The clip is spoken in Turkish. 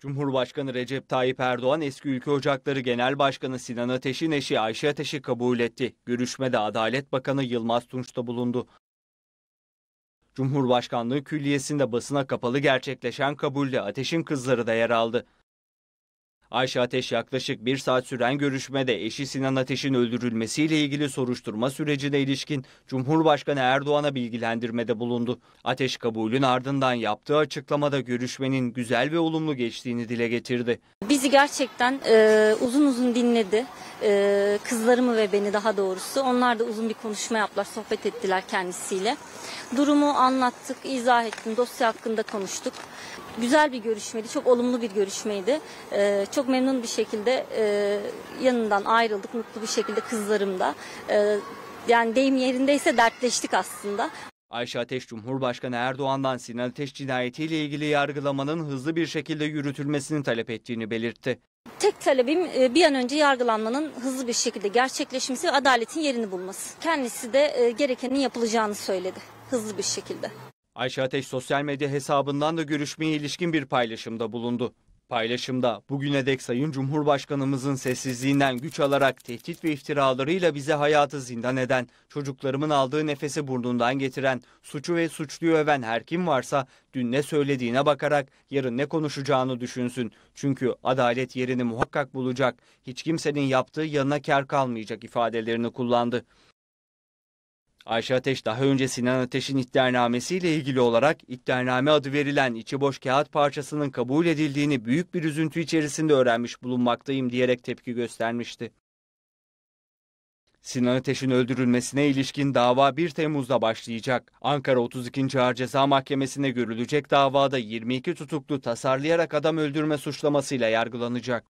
Cumhurbaşkanı Recep Tayyip Erdoğan eski Ülke Ocakları Genel Başkanı Sinan Ateş'in eşi Ayşe Ateş'i kabul etti. Görüşmede Adalet Bakanı Yılmaz Tunç da bulundu. Cumhurbaşkanlığı Külliyesi'nde basına kapalı gerçekleşen kabulde Ateş'in kızları da yer aldı. Ayşe Ateş yaklaşık bir saat süren görüşmede eşi Sinan Ateş'in öldürülmesiyle ilgili soruşturma sürecine ilişkin Cumhurbaşkanı Erdoğan'a bilgilendirmede bulundu. Ateş kabulün ardından yaptığı açıklamada görüşmenin güzel ve olumlu geçtiğini dile getirdi. Bizi gerçekten e, uzun uzun dinledi. E, kızlarımı ve beni daha doğrusu. Onlar da uzun bir konuşma yaptılar, sohbet ettiler kendisiyle. Durumu anlattık, izah ettim, dosya hakkında konuştuk. Güzel bir görüşmeydi, çok olumlu bir görüşmeydi. Ee, çok memnun bir şekilde e, yanından ayrıldık, mutlu bir şekilde kızlarım da. Ee, yani deyim yerindeyse dertleştik aslında. Ayşe Ateş Cumhurbaşkanı Erdoğan'dan Sinan Ateş cinayetiyle ilgili yargılamanın hızlı bir şekilde yürütülmesini talep ettiğini belirtti. Tek talebim e, bir an önce yargılanmanın hızlı bir şekilde gerçekleşmesi ve adaletin yerini bulması. Kendisi de e, gerekenin yapılacağını söyledi hızlı bir şekilde. Ayşe Ateş sosyal medya hesabından da görüşmeye ilişkin bir paylaşımda bulundu. Paylaşımda bugüne dek Sayın Cumhurbaşkanımızın sessizliğinden güç alarak tehdit ve iftiralarıyla bize hayatı zindan eden, çocuklarımın aldığı nefesi burnundan getiren, suçu ve suçluyu öven her kim varsa dün ne söylediğine bakarak yarın ne konuşacağını düşünsün. Çünkü adalet yerini muhakkak bulacak, hiç kimsenin yaptığı yanına kar kalmayacak ifadelerini kullandı. Ayşe Ateş daha önce Sinan Ateş'in iddianamesiyle ilgili olarak iddianame adı verilen içi boş kağıt parçasının kabul edildiğini büyük bir üzüntü içerisinde öğrenmiş bulunmaktayım diyerek tepki göstermişti. Sinan Ateş'in öldürülmesine ilişkin dava 1 Temmuz'da başlayacak. Ankara 32. Ağır Ceza Mahkemesi'ne görülecek davada 22 tutuklu tasarlayarak adam öldürme suçlamasıyla yargılanacak.